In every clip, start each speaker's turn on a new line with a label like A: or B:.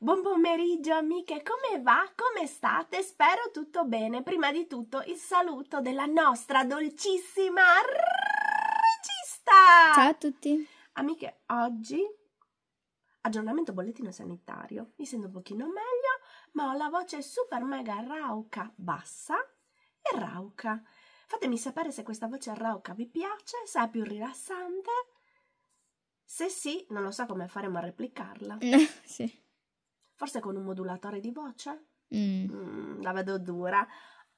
A: Buon pomeriggio amiche, come va? Come state? Spero tutto bene. Prima di tutto il saluto della nostra dolcissima regista. Ciao a tutti. Amiche, oggi aggiornamento bollettino sanitario. Mi sento un pochino meglio, ma ho la voce super mega rauca bassa e rauca. Fatemi sapere se questa voce rauca vi piace, se è più rilassante. Se sì, non lo so come faremo a replicarla. sì forse con un modulatore di voce. Mm. Mm, la vedo dura.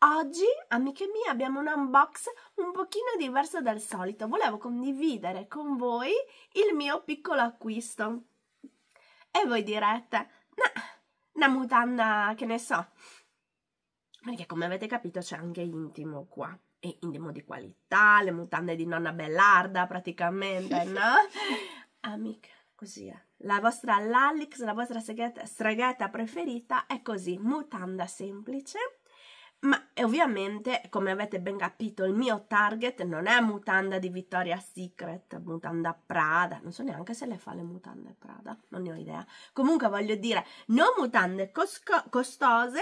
A: Oggi, amiche mie, abbiamo un unbox un pochino diverso dal solito. Volevo condividere con voi il mio piccolo acquisto. E voi direte, ma una mutanda, che ne so. Perché come avete capito c'è anche intimo qua. E intimo di qualità, le mutande di nonna Bellarda praticamente, no? Amica, così è la vostra Lallix, la vostra segreta, streghetta preferita è così, mutanda semplice. Ma ovviamente, come avete ben capito, il mio target non è mutanda di Victoria's Secret, mutanda Prada, non so neanche se le fa le mutande Prada, non ne ho idea. Comunque voglio dire, non mutande costose,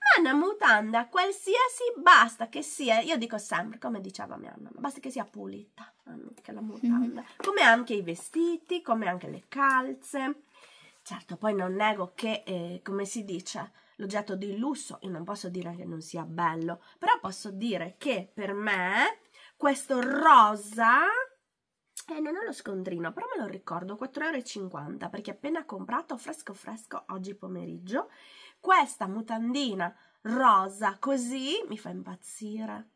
A: ma una mutanda qualsiasi basta che sia, io dico sempre, come diceva mia mamma basta che sia pulita anche la mutanda, mm -hmm. come anche i vestiti, come anche le calze. Certo, poi non nego che, eh, come si dice, l'oggetto di lusso, io non posso dire che non sia bello, però posso dire che per me questo rosa eh, non ho lo scontrino, però me lo ricordo, 4,50 euro perché appena comprato fresco fresco oggi pomeriggio questa mutandina rosa così mi fa impazzire.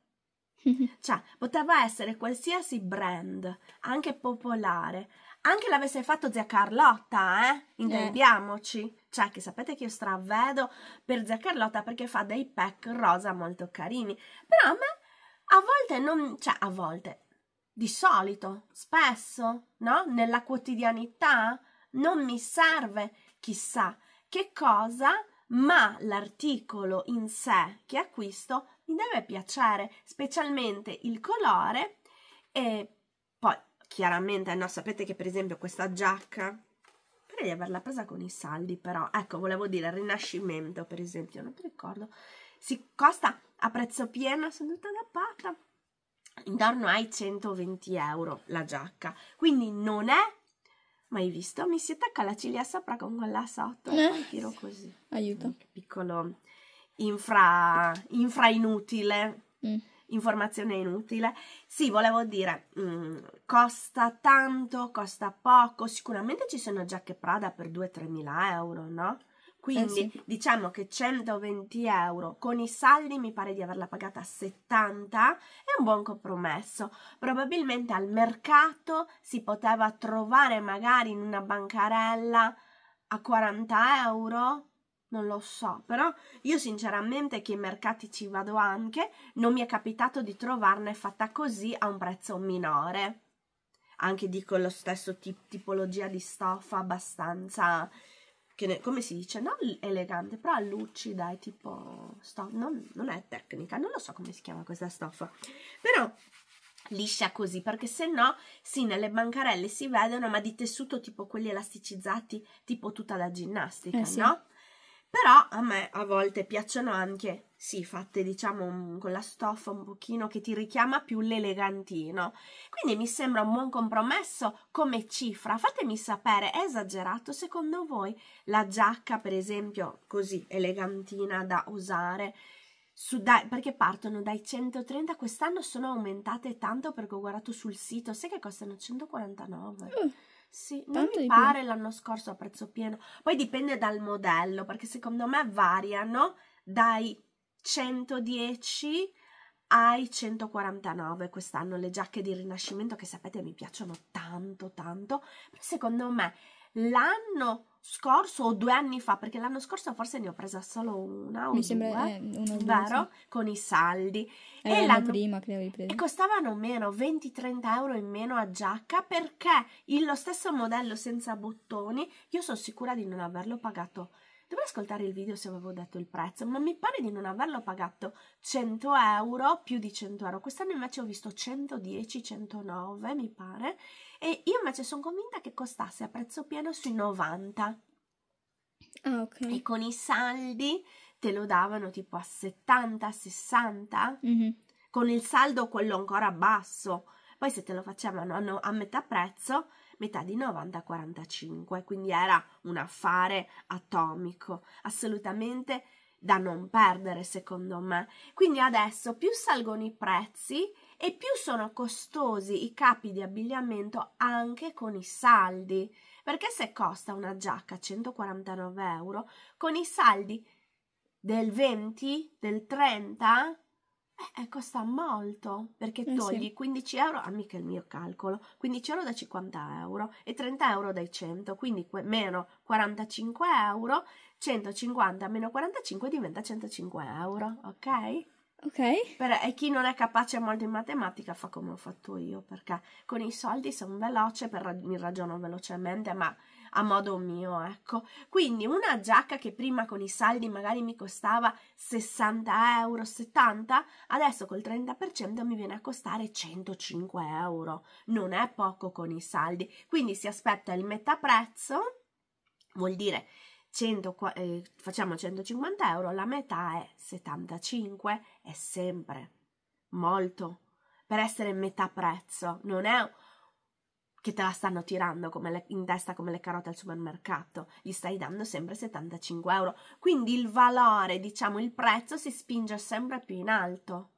A: Cioè, poteva essere qualsiasi brand, anche popolare, anche l'avesse fatto zia Carlotta, eh? Intendiamoci. Cioè, che sapete che io stravedo per zia Carlotta perché fa dei pack rosa molto carini. Però a me a volte non... cioè, a volte... Di solito, spesso, no? Nella quotidianità non mi serve chissà che cosa ma l'articolo in sé che acquisto mi deve piacere, specialmente il colore e poi chiaramente, no, sapete che per esempio questa giacca di averla presa con i saldi, però ecco, volevo dire Rinascimento, per esempio, non ti ricordo. Si costa a prezzo pieno, seduta da pata, intorno ai 120 euro la giacca. Quindi non è mai visto, mi si attacca la ciglia sopra con quella sotto eh. e poi tiro così. Aiuto. piccolo infra, infra inutile. Mm. Informazione inutile. Sì, volevo dire, mh, mm, costa tanto, costa poco. Sicuramente ci sono giacche Prada per 2-3 mila euro, no? Eh, Quindi eh sì. diciamo che 120 euro con i saldi mi pare di averla pagata a 70 è un buon compromesso. Probabilmente al mercato si poteva trovare magari in una bancarella a 40 euro. Non lo so, però io sinceramente che ai mercati ci vado anche, non mi è capitato di trovarne fatta così a un prezzo minore. Anche dico lo stesso tip- tipologia di stoffa abbastanza ne, come si dice, non elegante, però lucida, e tipo, sto, non, non è tecnica, non lo so come si chiama questa stoffa, però liscia così perché se no sì nelle bancarelle si vedono ma di tessuto tipo quelli elasticizzati tipo tutta la ginnastica eh sì. no? però a me a volte piacciono anche, sì, fatte diciamo con la stoffa un pochino che ti richiama più l'elegantino, quindi mi sembra un buon compromesso come cifra, fatemi sapere, è esagerato secondo voi la giacca per esempio così elegantina da usare? Su, da, perché partono dai 130 quest'anno sono aumentate tanto perché ho guardato sul sito sai che costano 149 mm. Sì, non Tanto mi pare l'anno scorso a prezzo pieno. Poi dipende dal modello, perché secondo me variano dai 110 ai 149 quest'anno le giacche di rinascimento che sapete mi piacciono tanto tanto, secondo me l'anno scorso o due anni fa, perché l'anno scorso forse ne ho presa solo una o Mi due, sembra eh, una vero? Sì. Con i saldi. Eh, e l'anno prima che avevi preso. E costavano meno, 20-30 euro in meno a giacca, perché lo stesso modello senza bottoni, io sono sicura di non averlo pagato. Dovrei ascoltare il video se avevo detto il prezzo, ma mi pare di non averlo pagato 100 euro, più di 100 euro. Quest'anno invece ho visto 110-109, mi pare e io invece sono convinta che costasse a prezzo pieno sui 90. Ah, ok. E con i saldi te lo davano tipo a 70, 60. Mm-hmm. Con il saldo quello ancora basso. Poi se te lo facevano a metà prezzo, metà di 90-45, quindi era un affare atomico, assolutamente da non perdere secondo me. Quindi adesso più salgono i prezzi e più sono costosi i capi di abbigliamento anche con i saldi, perché se costa una giacca 149 euro, con i saldi del 20, del 30, eh, eh, costa molto perché togli eh sì. 15 euro, ah, mica il mio calcolo, 15 euro da 50 euro e 30 euro dai 100, quindi que- meno 45 euro, 150 meno 45 diventa 105 euro, ok? Ok. Per, e chi non è capace molto in matematica fa come ho fatto io, perché con i soldi sono veloce, per, mi ragiono velocemente, ma a modo mio, ecco. Quindi una giacca che prima con i saldi magari mi costava 60 euro, 70, adesso col 30% mi viene a costare 105 euro. Non è poco con i saldi. Quindi si aspetta il metà prezzo, vuol dire 100, eh, facciamo 150 euro, la metà è 75, è sempre molto per essere metà prezzo, non è che te la stanno tirando le, in testa come le carote al supermercato, gli stai dando sempre 75 euro, quindi il valore, diciamo il prezzo si spinge sempre più in alto.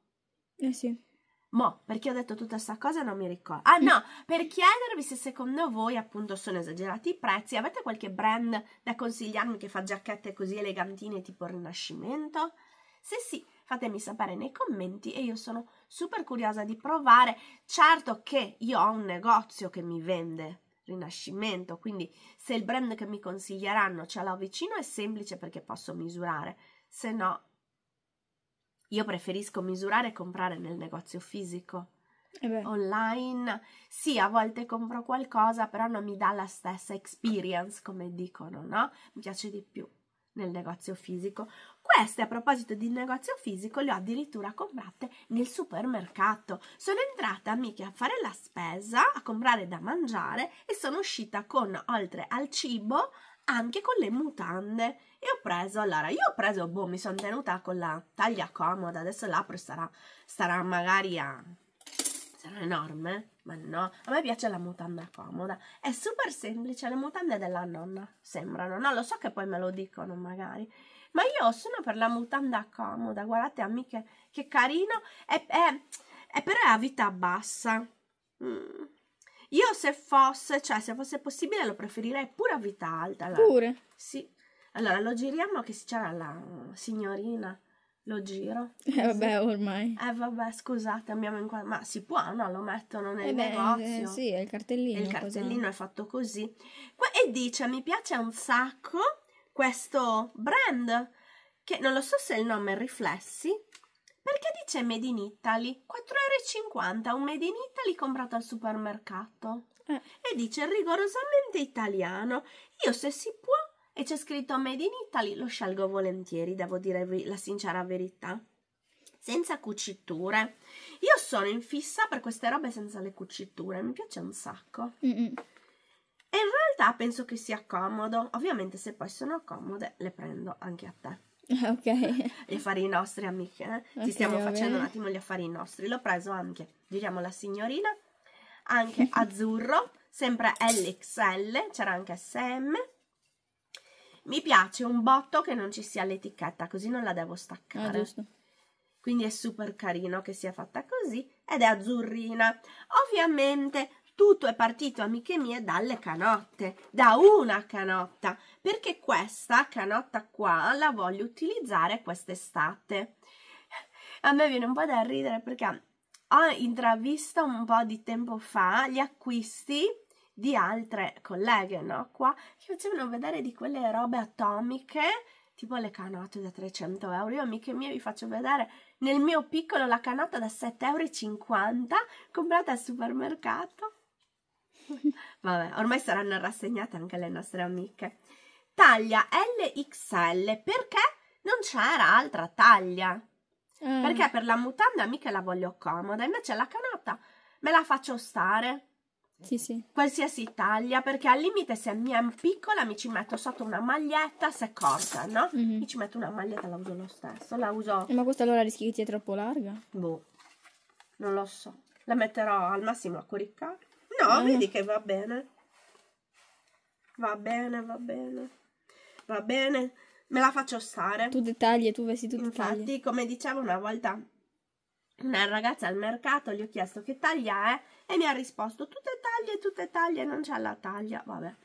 A: Eh sì. Mo, perché ho detto tutta questa cosa non mi ricordo. Ah no, per chiedervi se secondo voi appunto sono esagerati i prezzi. Avete qualche brand da consigliarmi che fa giacchette così elegantine tipo Rinascimento? Se sì, fatemi sapere nei commenti e io sono super curiosa di provare. Certo che io ho un negozio che mi vende Rinascimento, quindi se il brand che mi consiglieranno ce l'ho vicino è semplice perché posso misurare, se no io preferisco misurare e comprare nel negozio fisico. Eh Online sì, a volte compro qualcosa, però non mi dà la stessa experience, come dicono, no? Mi piace di più nel negozio fisico. Queste, a proposito di negozio fisico, le ho addirittura comprate nel supermercato. Sono entrata, amiche, a fare la spesa, a comprare da mangiare e sono uscita con, oltre al cibo, anche con le mutande e ho preso, allora io ho preso, boh, mi sono tenuta con la taglia comoda, adesso l'apro e sarà, sarà magari a, ah, sarà enorme, ma no, a me piace la mutanda comoda, è super semplice, le mutande della nonna sembrano, no, lo so che poi me lo dicono magari, ma io sono per la mutanda comoda, guardate amiche, che carino, è, è, è per la vita bassa, mm io se fosse, cioè se fosse possibile lo preferirei pure a vita alta. Allora. Pure? Sì. Allora lo giriamo che c'era la signorina. Lo giro. Eh vabbè, ormai. Eh vabbè, scusate, abbiamo inquadrato. Ma si può, no? Lo mettono nel eh beh, Eh, sì, è il cartellino. E il cartellino cosa... è fatto così. E dice, mi piace un sacco questo brand, che non lo so se il nome è Riflessi, perché dice Made in Italy? 4,50 euro un Made in Italy comprato al supermercato. Eh. E dice rigorosamente italiano. Io se si può e c'è scritto Made in Italy lo scelgo volentieri, devo dire la sincera verità. Senza cuciture. Io sono in fissa per queste robe senza le cuciture, mi piace un sacco. Mm-mm. E in realtà penso che sia comodo. Ovviamente se poi sono comode le prendo anche a te. Ok. gli affari nostri, amiche. Eh? Ci okay, stiamo facendo un attimo gli affari nostri. L'ho preso anche, giriamo la signorina, anche azzurro, sempre LXL, c'era anche SM. Mi piace un botto che non ci sia l'etichetta, così non la devo staccare. Ah, Quindi è super carino che sia fatta così ed è azzurrina. Ovviamente tutto è partito, amiche mie, dalle canotte, da una canotta perché questa canotta qua la voglio utilizzare quest'estate. A me viene un po' da ridere perché ho intravisto un po' di tempo fa gli acquisti di altre colleghe, no? Qua che facevano vedere di quelle robe atomiche, tipo le canotte da 300 euro. Io, amiche mie, vi faccio vedere nel mio piccolo la canotta da 7,50 euro comprata al supermercato. Vabbè, ormai saranno rassegnate anche le nostre amiche taglia LXL perché non c'era altra taglia. Mm. Perché per la mutanda mica la voglio comoda, invece la canotta me la faccio stare. Sì, sì. Qualsiasi taglia, perché al limite se mi è piccola mi ci metto sotto una maglietta, se è corta, no? Mm -hmm. Mi ci metto una maglietta, la uso lo stesso, la uso... Ma questa allora rischi che ti troppo larga? Boh, non lo so. La metterò al massimo a coriccare. No, mm. vedi che va bene. Va bene, va bene va bene, me la faccio stare. Tu dettagli e tu vesti tutti Infatti, tagli. Infatti, come dicevo una volta una ragazza al mercato, gli ho chiesto che taglia è e mi ha risposto tutte taglie, tutte taglie, non c'è la taglia, vabbè.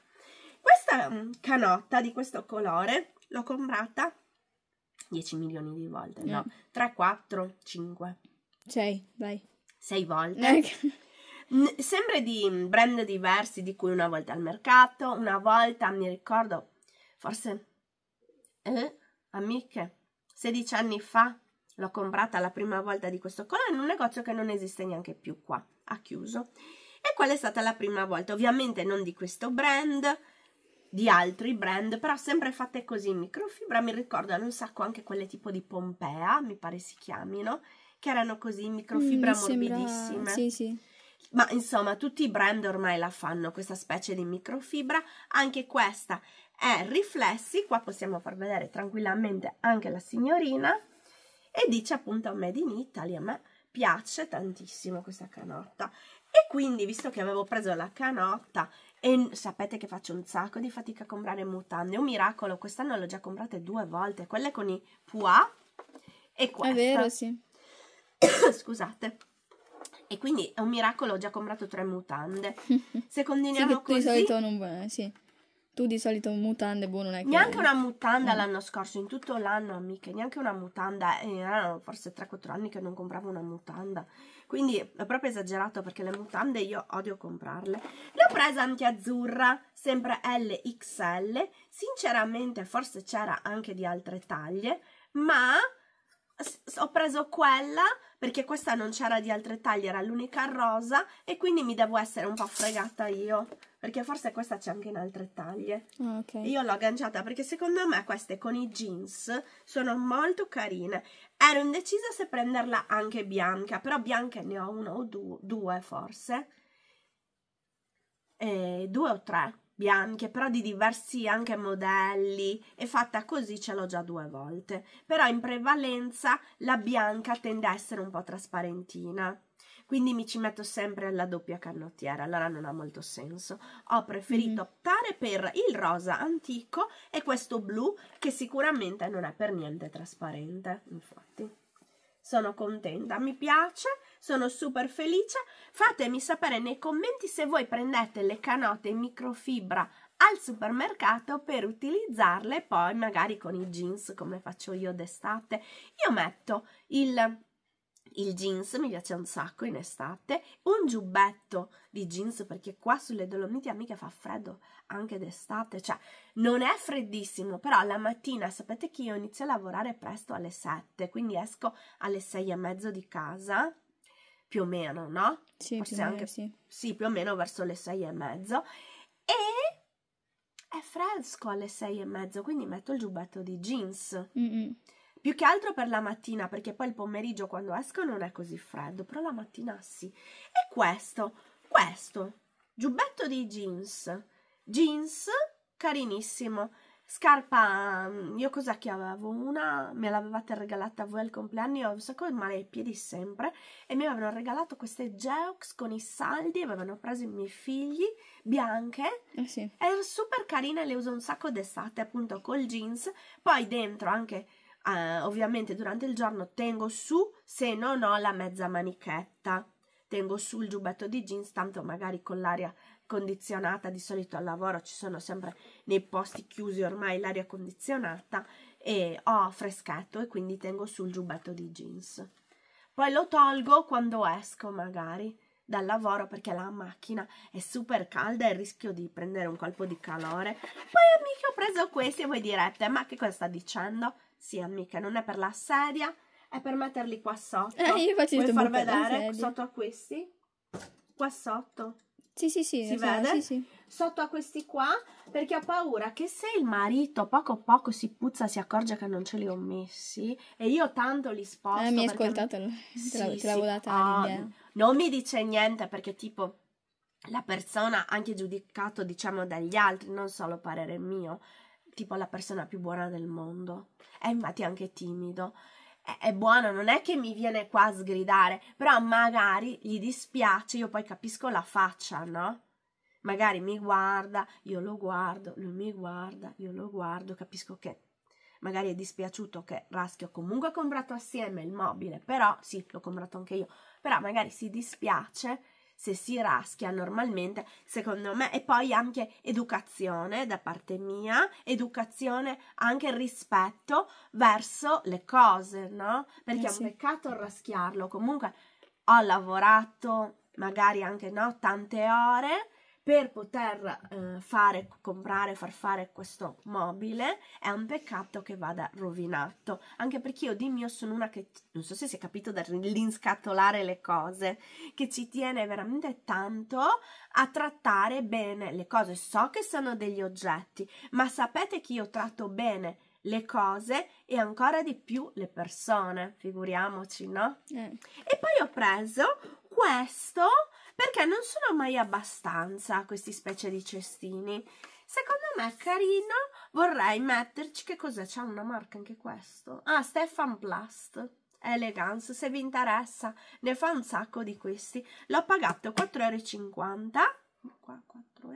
A: Questa mm, canotta di questo colore l'ho comprata 10 milioni di volte, eh. no, 3, 4, 5. 6, vai. 6 volte. Eh. Sempre di mm, brand diversi, di cui una volta al mercato, una volta mi ricordo forse, eh, amiche, 16 anni fa l'ho comprata la prima volta di questo colore in un negozio che non esiste neanche più qua, ha chiuso. E quella è stata la prima volta, ovviamente non di questo brand, di altri brand, però sempre fatte così in microfibra, mi ricordano un sacco anche quelle tipo di Pompea, mi pare si chiamino, che erano così in microfibra mm, morbidissime. Sembra... Sì, sì. Ma insomma, tutti i brand ormai la fanno, questa specie di microfibra, anche questa è riflessi, qua possiamo far vedere tranquillamente anche la signorina, e dice appunto Made in Italy, a me piace tantissimo questa canotta. E quindi, visto che avevo preso la canotta e sapete che faccio un sacco di fatica a comprare mutande, un miracolo, quest'anno l'ho già comprate due volte, quelle con i pois e questa. È vero, sì. Scusate. E quindi è un miracolo, ho già comprato tre mutande. Se continuiamo sì, così... Di solito non... va, Sì. Tu di solito mutande, boh, non è che... Neanche una mutanda no. Eh. l'anno scorso, in tutto l'anno, amiche, neanche una mutanda. erano forse 3-4 anni che non compravo una mutanda. Quindi è proprio esagerato perché le mutande io odio comprarle. L'ho presa anche azzurra, sempre LXL. Sinceramente forse c'era anche di altre taglie, ma ho preso quella perché questa non c'era di altre taglie, era l'unica rosa e quindi mi devo essere un po' fregata io perché forse questa c'è anche in altre taglie. Ah, okay. Io l'ho agganciata perché secondo me queste con i jeans sono molto carine. Ero indecisa se prenderla anche bianca, però bianca ne ho una o due, due forse. E due o tre bianche, però di diversi anche modelli e fatta così ce l'ho già due volte. Però in prevalenza la bianca tende a essere un po' trasparentina. Quindi mi ci metto sempre la doppia canottiera, allora non ha molto senso. Ho preferito mm -hmm. optare per il rosa antico e questo blu che sicuramente non è per niente trasparente, infatti sono contenta, mi piace, sono super felice. Fatemi sapere nei commenti se voi prendete le canote in microfibra al supermercato per utilizzarle poi magari con i jeans come faccio io d'estate. Io metto il il jeans mi piace un sacco in estate, un giubbetto di jeans perché qua sulle Dolomiti amiche fa freddo anche d'estate, cioè non è freddissimo, però la mattina sapete che io inizio a lavorare presto alle 7, quindi esco alle 6 e mezzo di casa, più o meno, no? Sì, Forse più o meno, sì. sì, più o meno verso le 6 e mezzo e è fresco alle 6 e mezzo, quindi metto il giubbetto di jeans. Mm -mm. Più che altro per la mattina, perché poi il pomeriggio quando esco non è così freddo, però la mattina sì. E questo, questo, giubbetto di jeans, jeans carinissimo, scarpa, mm, io cos'è che avevo? Una, me l'avevate regalata voi al compleanno, io ho un sacco di male ai piedi sempre, e mi avevano regalato queste Geox con i saldi, avevano preso i miei figli, bianche, eh sì. erano super carine, le uso un sacco d'estate appunto col jeans, poi dentro anche Uh, ovviamente durante il giorno tengo su se non ho la mezza manichetta. Tengo su il giubbetto di jeans, tanto magari con l'aria condizionata, di solito al lavoro ci sono sempre nei posti chiusi ormai l'aria condizionata e ho freschetto e quindi tengo su il giubbetto di jeans. Poi lo tolgo quando esco magari dal lavoro perché la macchina è super calda e rischio di prendere un colpo di calore. Poi amiche ho preso questi e voi direte ma che cosa sta dicendo? Sì amiche non è per la sedia, è per metterli qua sotto. Eh, io faccio Vuoi far vedere sotto a questi? Qua sotto. Sì, sì, sì. Si esatto, vede? Sì, sì. Sotto a questi qua, perché ho paura che se il marito poco poco si puzza, si accorge che non ce li ho messi e io tanto li sposto. Eh, mi hai ascoltato, te l'avevo sì, data ah, non mi dice niente perché tipo la persona anche giudicato diciamo dagli altri, non solo parere mio, tipo la persona più buona del mondo, eh, è infatti anche timido, è, è buono, non è che mi viene qua a sgridare, però magari gli dispiace, io poi capisco la faccia, no? Magari mi guarda, io lo guardo, lui mi guarda, io lo guardo, capisco che magari è dispiaciuto che Raschio comunque ha comprato assieme il mobile, però sì, l'ho comprato anche io, però magari si dispiace se si raschia normalmente, secondo me, e poi anche educazione da parte mia, educazione anche rispetto verso le cose, no? Perché eh sì. è un peccato raschiarlo, comunque ho lavorato magari anche no tante ore per poter eh, fare, comprare, far fare questo mobile è un peccato che vada rovinato, anche perché io di mio sono una che, non so se si è capito dall'inscatolare le cose, che ci tiene veramente tanto a trattare bene le cose, so che sono degli oggetti, ma sapete che io tratto bene le cose e ancora di più le persone, figuriamoci, no? Eh. E poi ho preso questo perché non sono mai abbastanza questi specie di cestini secondo me è carino vorrei metterci che cos'è c'è una marca anche questo ah Stefan Plast Elegance se vi interessa ne fa un sacco di questi l'ho pagato 4,50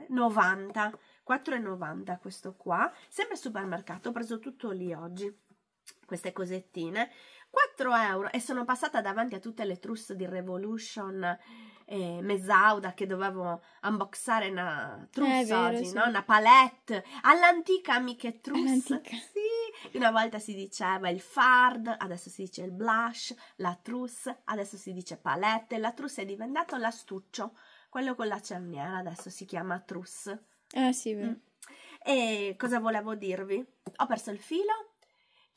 A: 90 4,90 questo qua sempre al supermercato ho preso tutto lì oggi queste cosettine 4 euro e sono passata davanti a tutte le truste di Revolution eh, mezz'auda che dovevo unboxare una eh, trousse vero, oggi, sì. no? Una palette all'antica amiche trousse. All'antica. Sì, una volta si diceva il fard, adesso si dice il blush, la trousse, adesso si dice palette. La trousse è diventato l'astuccio, quello con la cerniera adesso si chiama trousse. Ah, eh, sì, vero. Mm. E cosa volevo dirvi? Ho perso il filo,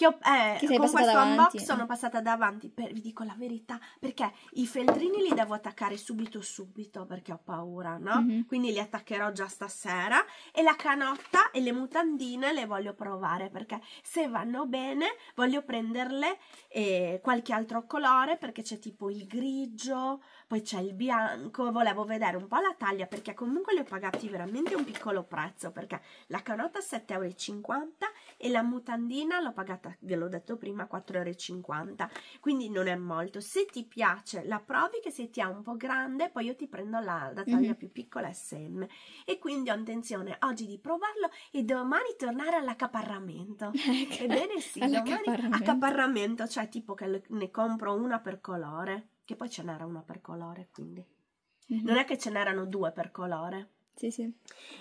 A: che ho, eh, con questo davanti, unbox sono passata davanti, per, vi dico la verità, perché i feltrini li devo attaccare subito subito perché ho paura, no? Mm -hmm. Quindi li attaccherò già stasera e la canotta e le mutandine le voglio provare perché se vanno bene voglio prenderle eh, qualche altro colore perché c'è tipo il grigio, poi c'è il bianco, volevo vedere un po' la taglia perché comunque li ho pagati veramente un piccolo prezzo perché la canotta 7,50 euro e la mutandina l'ho pagata, ve l'ho detto prima, 4,50 euro quindi non è molto, se ti piace la provi che se ti è un po' grande poi io ti prendo la, la taglia mm -hmm. più piccola SM e quindi ho intenzione oggi di provarlo e domani tornare all'accaparramento ecco. ebbene sì, domani accaparramento, cioè tipo che ne compro una per colore che poi ce n'era una per colore, quindi mm-hmm. non è che ce n'erano due per colore. Sì, sì.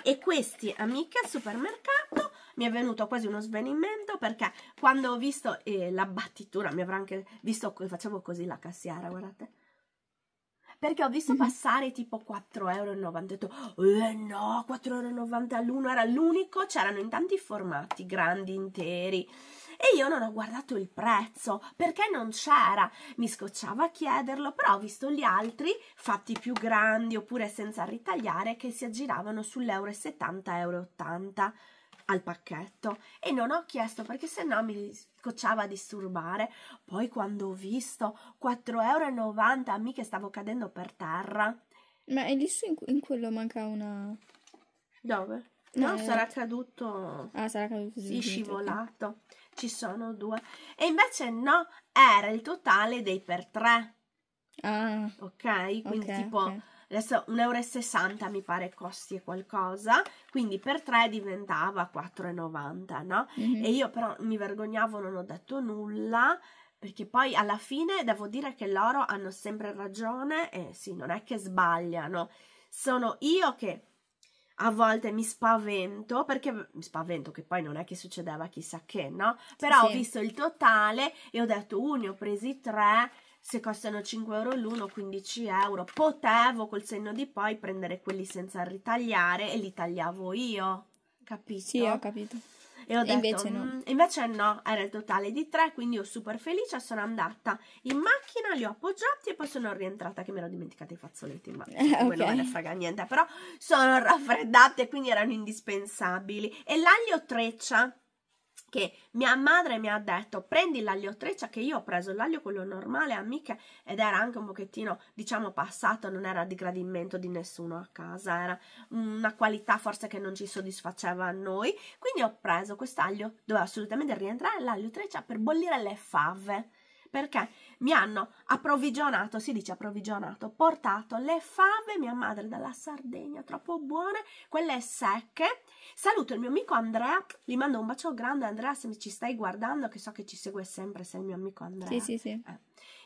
A: E questi, amiche, al supermercato mi è venuto quasi uno svenimento perché quando ho visto eh, la battitura, mi avrà anche visto che facevo così la cassiera, guardate. Perché ho visto mhm. passare tipo 4,90 euro. Ho detto, eh no, 4,90 euro all'uno era l'unico. C'erano in tanti formati, grandi, interi e io non ho guardato il prezzo perché non c'era. Mi scocciava a chiederlo, però ho visto gli altri fatti più grandi oppure senza ritagliare che si aggiravano sull'euro 70 euro 80 al pacchetto e non ho chiesto perché sennò mi scocciava a disturbare. Poi quando ho visto 4,90 euro, mica stavo cadendo per terra. Ma è lì su in, in quello manca una... Dove? No, eh, sarà caduto. Ah, sarà caduto. Sì, scivolato. Ci sono due. E invece no, era il totale dei per tre. Ah. Ok, quindi okay, tipo okay. adesso 1,60 euro mi pare costi qualcosa, quindi per tre diventava 4,90 no? Mm-hmm. E io però mi vergognavo, non ho detto nulla. Perché poi alla fine devo dire che loro hanno sempre ragione e sì, non è che sbagliano. Sono io che a volte mi spavento perché mi spavento che poi non è che succedeva chissà che, no? Però sì. ho visto il totale e ho detto, uh, ne ho presi tre, se costano 5 euro l'uno, 15 euro. Potevo col senno di poi prendere quelli senza ritagliare e li tagliavo io, capito? Sì, ho capito. E ho e detto, invece no. Mm, invece no, era il totale di tre, quindi io super felice sono andata in macchina, li ho appoggiati e poi sono rientrata che me l'ho dimenticata i fazzoletti ma macchina, eh, okay. Come non me ne frega niente, però sono raffreddate, quindi erano indispensabili. E l'aglio treccia, che mia madre mi ha detto prendi l'aglio treccia che io ho preso l'aglio quello normale amiche ed era anche un pochettino diciamo passato non era di gradimento di nessuno a casa era una qualità forse che non ci soddisfaceva a noi quindi ho preso quest'aglio doveva assolutamente rientrare l'aglio treccia per bollire le fave perché mi hanno approvvigionato, si dice approvvigionato, portato le fave mia madre dalla Sardegna, troppo buone, quelle secche. Saluto il mio amico Andrea, gli mando un bacio grande Andrea se mi ci stai guardando, che so che ci segue sempre, sei il mio amico Andrea. Sì, sì, sì. Eh.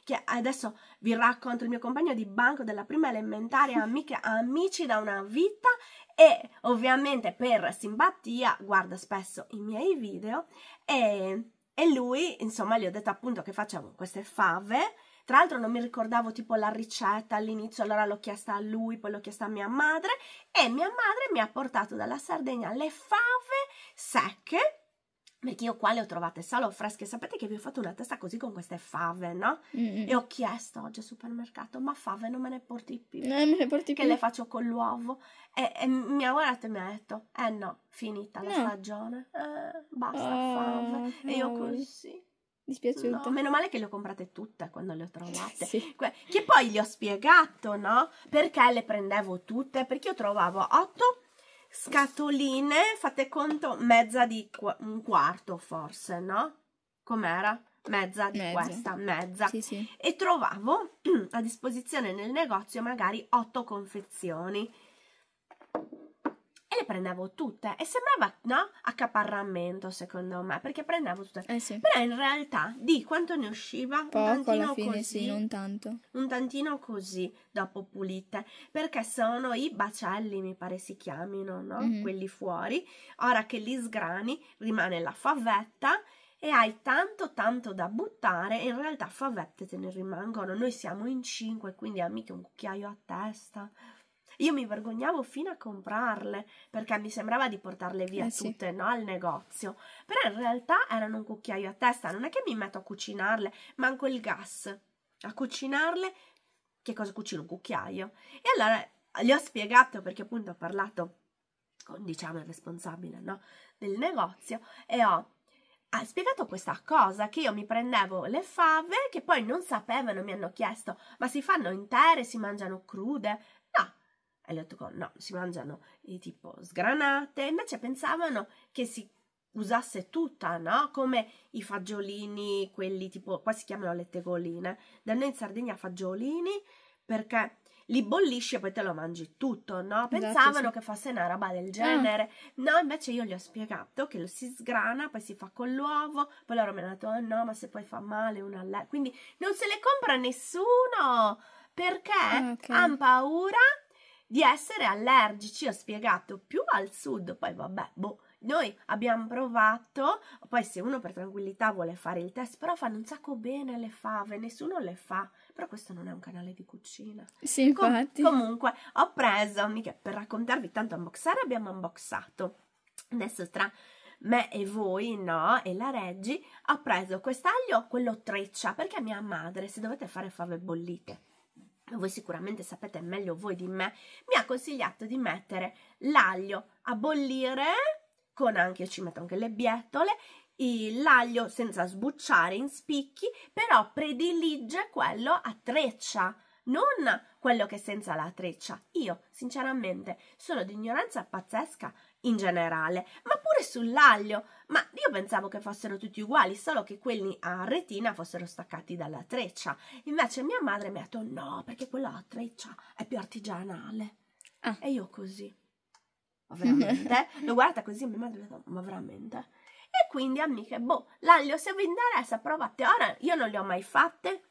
A: Che adesso vi racconto il mio compagno di banco della prima elementare, amiche, amici da una vita e ovviamente per simpatia guarda spesso i miei video e e lui, insomma, gli ho detto appunto che facciamo queste fave. Tra l'altro non mi ricordavo tipo la ricetta all'inizio, allora l'ho chiesta a lui, poi l'ho chiesta a mia madre e mia madre mi ha portato dalla Sardegna le fave secche anch'io qua le ho trovate solo fresche. Sapete che vi ho fatto una testa così con queste fave, no? Mm-hmm. E ho chiesto oggi al supermercato, ma fave non me ne porti più? Non me ne porti più. Che le faccio con l'uovo? E, e mia guardata mi ha detto, eh no, finita no. la stagione, eh, basta oh, fave. E io così... Dispiaciuto. No, meno male che le ho comprate tutte quando le ho trovate. sì. Che poi gli ho spiegato, no? Perché le prendevo tutte? Perché io trovavo 8 scatoline, fate conto, mezza di qu un quarto forse, no? Com'era? Mezza di mezza. questa, mezza. Sì, sì. E trovavo a disposizione nel negozio magari otto confezioni e le prendevo tutte e sembrava no accaparramento secondo me perché prendevo tutte eh sì. però in realtà di quanto ne usciva Poco, un tantino fine, così sì, non tanto un tantino così dopo pulite perché sono i bacelli mi pare si chiamino no mm-hmm. quelli fuori ora che li sgrani rimane la favetta e hai tanto tanto da buttare e in realtà favette te ne rimangono noi siamo in cinque quindi ha mica un cucchiaio a testa io mi vergognavo fino a comprarle perché mi sembrava di portarle via eh tutte sì. no, al negozio. Però in realtà erano un cucchiaio a testa, non è che mi metto a cucinarle, manco il gas. A cucinarle, che cosa cucino? Un cucchiaio. E allora gli ho spiegato perché appunto ho parlato con diciamo il responsabile no, del negozio e ho ha spiegato questa cosa che io mi prendevo le fave che poi non sapevano, mi hanno chiesto, ma si fanno intere, si mangiano crude? E gli ho detto, no, si mangiano eh, tipo sgranate, invece pensavano che si usasse tutta, no? Come i fagiolini, quelli tipo, qua si chiamano le tegoline, da noi in Sardegna fagiolini, perché li bollisci e poi te lo mangi tutto, no? Esatto, pensavano esatto, sì. che fosse una roba del genere. Mm. No, invece io gli ho spiegato che lo si sgrana, poi si fa con l'uovo, poi loro mi hanno detto, oh no, ma se poi fa male una... Quindi non se le compra nessuno, perché ah, okay. hanno paura di essere allergici, ho spiegato, più al sud, poi vabbè, boh, noi abbiamo provato, poi se uno per tranquillità vuole fare il test, però fanno un sacco bene le fave, nessuno le fa, però questo non è un canale di cucina. Sì, infatti. Com comunque, ho preso, mica, per raccontarvi tanto unboxare abbiamo unboxato, adesso tra me e voi, no, e la Reggi, ho preso quest'aglio, quello treccia, perché mia madre, se dovete fare fave bollite voi sicuramente sapete meglio voi di me, mi ha consigliato di mettere l'aglio a bollire con anche, io ci metto anche le bietole, l'aglio senza sbucciare in spicchi, però predilige quello a treccia, non quello che è senza la treccia. Io, sinceramente, sono di ignoranza pazzesca in generale, ma pure sull'aglio ma io pensavo che fossero tutti uguali, solo che quelli a retina fossero staccati dalla treccia. Invece mia madre mi ha detto no, perché quella a treccia è più artigianale. Ah. E io così. Ma veramente? Lo guarda così e mia madre mi ha detto ma veramente? E quindi amiche, boh, l'aglio se vi interessa provate. Ora io non le ho mai fatte,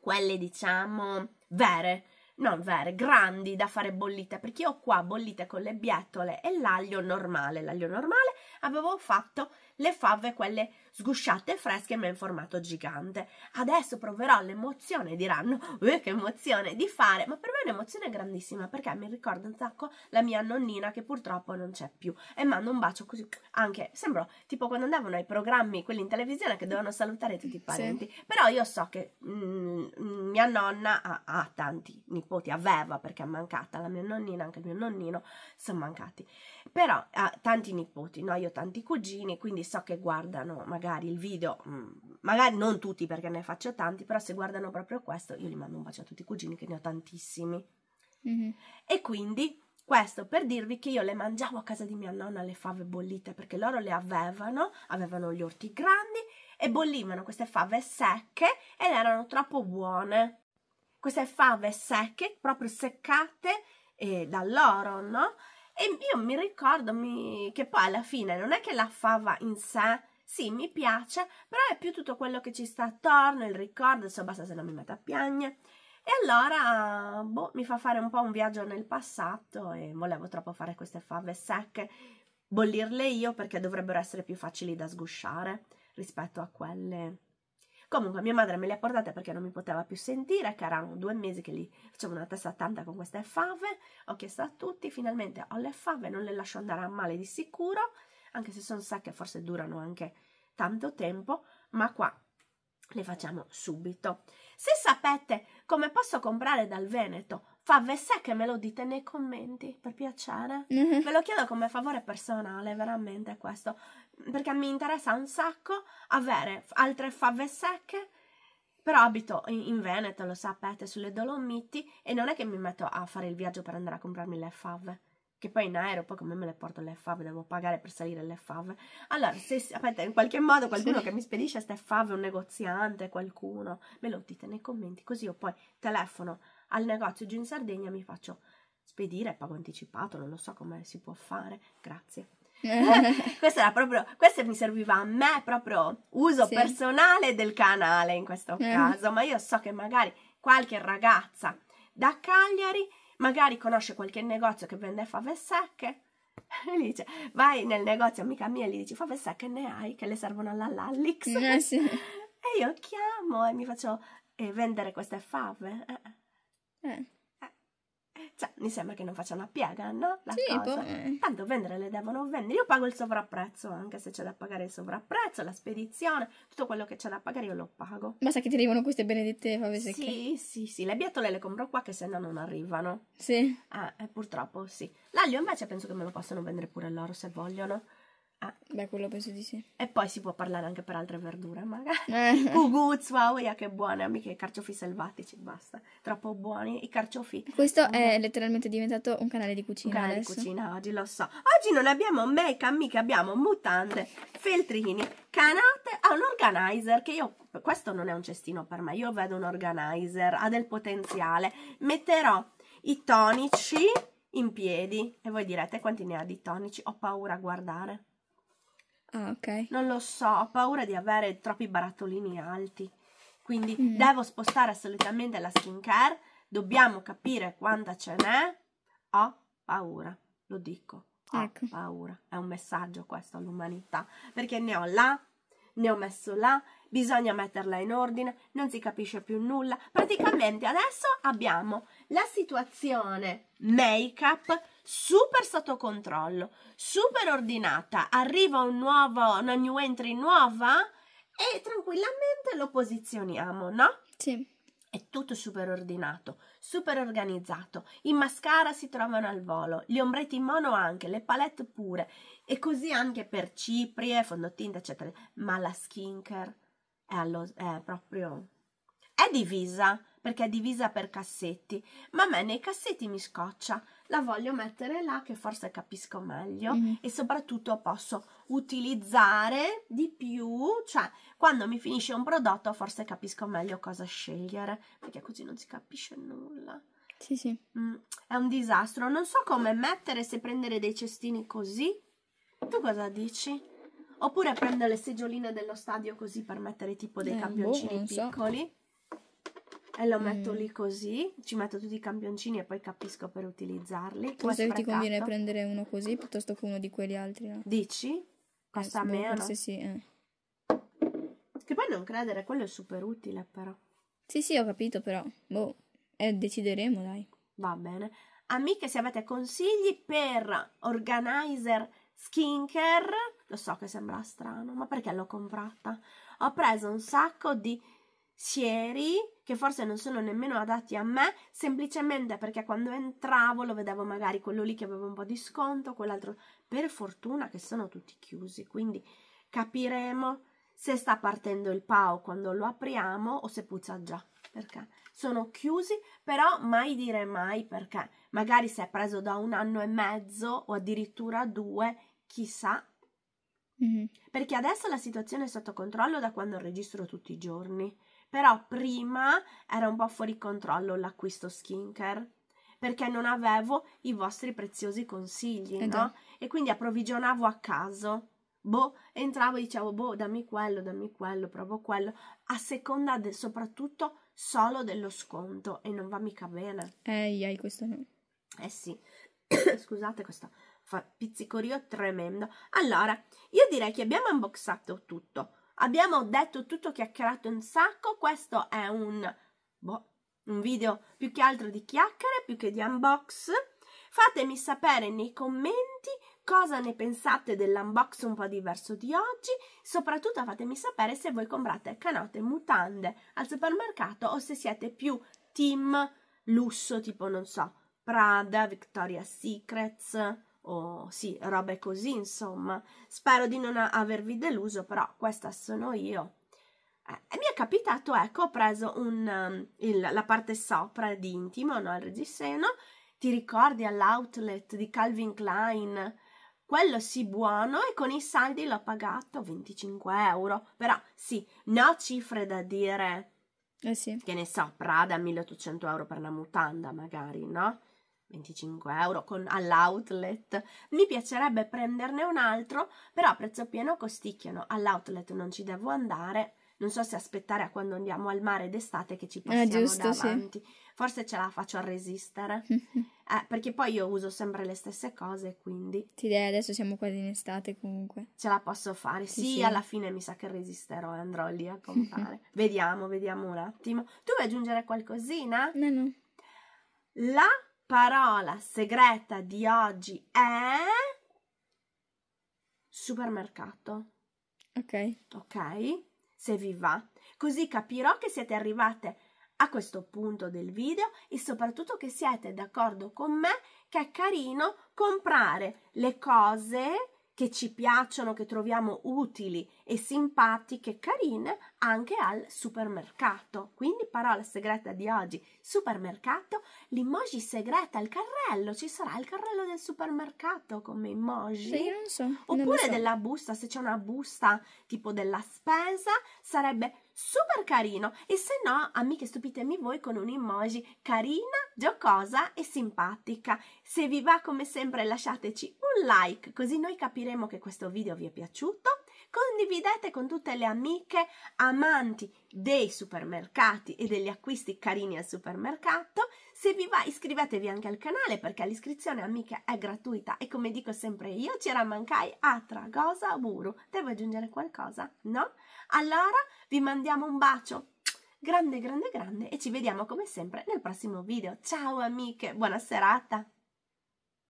A: quelle diciamo vere non vere, grandi da fare bollite, perché io qua bollite con le bietole e l'aglio normale, l'aglio normale avevo fatto le fave quelle sgusciate fresche ma in formato gigante. Adesso proverò l'emozione, diranno, uh, che emozione di fare, ma per me è un'emozione grandissima perché mi ricorda un sacco la mia nonnina che purtroppo non c'è più e mando un bacio così anche, sembrò tipo quando andavano ai programmi, quelli in televisione che dovevano salutare tutti i parenti, sì. però io so che mm, mia nonna ha, ha tanti nipoti, aveva perché è mancata, la mia nonnina, anche il mio nonnino sono mancati, però ha tanti nipoti, no? Io ho tanti cugini, quindi so che guardano magari il video, mm, magari non tutti perché ne faccio tanti, però se guardano proprio questo io gli mando un bacio a tutti i cugini che ne ho tantissimi. Mm-hmm. E quindi questo per dirvi che io le mangiavo a casa di mia nonna le fave bollite perché loro le avevano, avevano gli orti grandi e bollivano queste fave secche ed erano troppo buone. Queste fave secche, proprio seccate eh, da loro, no? E io mi ricordo mi... che poi alla fine non è che la fava in sé, sì, mi piace, però è più tutto quello che ci sta attorno, il ricordo, adesso basta se non mi metto a piagne. E allora, boh, mi fa fare un po' un viaggio nel passato e volevo troppo fare queste fave secche, bollirle io perché dovrebbero essere più facili da sgusciare rispetto a quelle Comunque mia madre me le ha portate perché non mi poteva più sentire, che erano due mesi che lì facevo una testa tanta con queste fave, ho chiesto a tutti, finalmente ho le fave, non le lascio andare a male di sicuro, anche se sono sacche forse durano anche tanto tempo, ma qua le facciamo subito. Se sapete come posso comprare dal Veneto vessè che me lo dite nei commenti, per piacere. Mhm. Ve lo chiedo come favore personale, veramente questo, perché mi interessa un sacco avere altre fave secche però abito in Veneto, lo sapete, sulle Dolomiti e non è che mi metto a fare il viaggio per andare a comprarmi le fave. Che poi in aereo, poi come me le porto le fave, devo pagare per salire le fave. Allora, se sapete, in qualche modo qualcuno sì. che mi spedisce queste fave, un negoziante, qualcuno, me lo dite nei commenti, così io poi telefono al negozio giù in Sardegna mi faccio spedire, pago anticipato, non lo so come si può fare, grazie. questa era proprio, questa mi serviva a me proprio uso sì. personale del canale in questo eh. caso, ma io so che magari qualche ragazza da Cagliari magari conosce qualche negozio che vende fave secche e gli dice vai nel negozio amica mia e gli dici fave secche ne hai che le servono alla Lallix mm, eh, sì. e io chiamo e mi faccio eh, vendere queste fave eh. eh. Eh. Cioè, mi sembra che non faccia una piega, no? La sì, cosa. Poi... Boh, eh. Tanto vendere le devono vendere. Io pago il sovrapprezzo, anche se c'è da pagare il sovrapprezzo, la spedizione, tutto quello che c'è da pagare io lo pago. Ma Basta che ti arrivano queste benedette fave secche. Sì, sì, sì. Le bietole le compro qua che se no non arrivano. Sì. Ah, eh, purtroppo sì. L'aglio invece penso che me lo possano vendere pure loro se vogliono. Ah. Beh, quello penso di sì. E poi si può parlare anche per altre verdure, magari. Cuguzua, eh. uia oh, che buone, amiche, carciofi selvatici, basta. Troppo buoni i carciofi. Questo mm. è letteralmente diventato un canale di cucina Un canale adesso. di cucina, oggi lo so. Oggi non abbiamo make amiche, abbiamo mutande, feltrini, canate, ah, un organizer che io, questo non è un cestino per me, io vedo un organizer, ha del potenziale. Metterò i tonici in piedi e voi direte quanti ne ha di tonici, ho paura a guardare. Ah, ok. Non lo so, ho paura di avere troppi barattolini alti. Quindi mm. devo spostare assolutamente la skincare, dobbiamo capire quanta ce n'è. Ho paura, lo dico. Ho ecco. paura. È un messaggio questo all'umanità, perché ne ho là, ne ho messo là, bisogna metterla in ordine, non si capisce più nulla. Praticamente adesso abbiamo la situazione make up super sotto controllo, super ordinata, arriva un nuovo, una new entry nuova e tranquillamente lo posizioniamo, no? Sì. È tutto super ordinato, super organizzato. I mascara si trovano al volo, gli ombretti in mono anche, le palette pure. E così anche per ciprie, fondotinta, eccetera. Ma la skincare è, allo, è proprio... è divisa perché è divisa per cassetti, ma a me nei cassetti mi scoccia, la voglio mettere là che forse capisco meglio mm. e soprattutto posso utilizzare di più, cioè quando mi finisce un prodotto forse capisco meglio cosa scegliere, perché così non si capisce nulla. Sì, sì. Mm, è un disastro, non so come mettere se prendere dei cestini così. Tu cosa dici? Oppure prendo le seggioline dello stadio così per mettere tipo dei eh, campioncini boh, piccoli. So e lo mm. metto lì così, ci metto tutti i campioncini e poi capisco per utilizzarli. Forse ti conviene prendere uno così piuttosto che uno di quelli altri. No? Dici? Costa eh, meno? Forse sì. Eh. Che poi non credere, quello è super utile però. Sì, sì, ho capito però. Boh, eh, decideremo dai. Va bene. Amiche, se avete consigli per organizer skincare, lo so che sembra strano, ma perché l'ho comprata? Ho preso un sacco di pensieri che forse non sono nemmeno adatti a me, semplicemente perché quando entravo lo vedevo magari quello lì che aveva un po' di sconto, quell'altro. Per fortuna che sono tutti chiusi, quindi capiremo se sta partendo il PAO quando lo apriamo o se puzza già, perché sono chiusi, però mai dire mai perché magari se è preso da un anno e mezzo o addirittura due, chissà. Mm-hmm. Perché adesso la situazione è sotto controllo da quando registro tutti i giorni però prima era un po' fuori controllo l'acquisto skincare perché non avevo i vostri preziosi consigli, Ed eh no? È. E quindi approvvigionavo a caso. Boh, entravo e dicevo, boh, dammi quello, dammi quello, provo quello, a seconda de- soprattutto solo dello sconto e non va mica bene. Ehi, ehi, questo no. Eh sì, scusate questo fa- pizzicorio tremendo. Allora, io direi che abbiamo unboxato tutto Abbiamo detto tutto, chiacchierato un sacco, questo è un, boh, un video più che altro di chiacchiere, più che di unbox. Fatemi sapere nei commenti cosa ne pensate dell'unbox un po' diverso di oggi, soprattutto fatemi sapere se voi comprate canote, mutande al supermercato o se siete più team lusso, tipo non so, Prada, Victoria's Secrets, o oh, sì, robe così, insomma. Spero di non avervi deluso, però questa sono io. Eh, e mi è capitato, ecco, ho preso un, um, il, la parte sopra di intimo, no, il reggiseno. Ti ricordi all'outlet di Calvin Klein? Quello sì buono e con i saldi l'ho pagato 25 euro. Però sì, no cifre da dire... Eh sì. Che ne so, Prada 1800 euro per la mutanda magari, no? 25 euro con, all'outlet. Mi piacerebbe prenderne un altro, però a prezzo pieno costicchiano. All'outlet non ci devo andare. Non so se aspettare a quando andiamo al mare d'estate che ci eh, passiamo eh, giusto, davanti. Sì. Forse ce la faccio a resistere. eh, perché poi io uso sempre le stesse cose, quindi... Ti dai, adesso siamo quasi in estate comunque. Ce la posso fare. Sì, sì, sì. alla fine mi sa che resisterò e andrò lì a comprare. vediamo, vediamo un attimo. Tu vuoi aggiungere qualcosina? No, no. La parola segreta di oggi è supermercato. Ok. Ok? Se vi va. Così capirò che siete arrivate a questo punto del video e soprattutto che siete d'accordo con me che è carino comprare le cose che ci piacciono, che troviamo utili e simpatiche, carine, anche al supermercato. Quindi parola segreta di oggi, supermercato, l'emoji segreta, il carrello, ci sarà il carrello del supermercato come emoji? Sì, non so. Oppure non so. della busta, se c'è una busta tipo della spesa, sarebbe super carino e se no, amiche, stupitemi voi con un emoji carina, giocosa e simpatica. Se vi va come sempre lasciateci un like così noi capiremo che questo video vi è piaciuto. Condividete con tutte le amiche amanti dei supermercati e degli acquisti carini al supermercato. Se vi va iscrivetevi anche al canale perché l'iscrizione amiche è gratuita e come dico sempre io, c'era mancai a Tragosa Buru. Devo aggiungere qualcosa? No? Allora vi mandiamo un bacio grande grande grande e ci vediamo come sempre nel prossimo video. Ciao amiche, buona serata!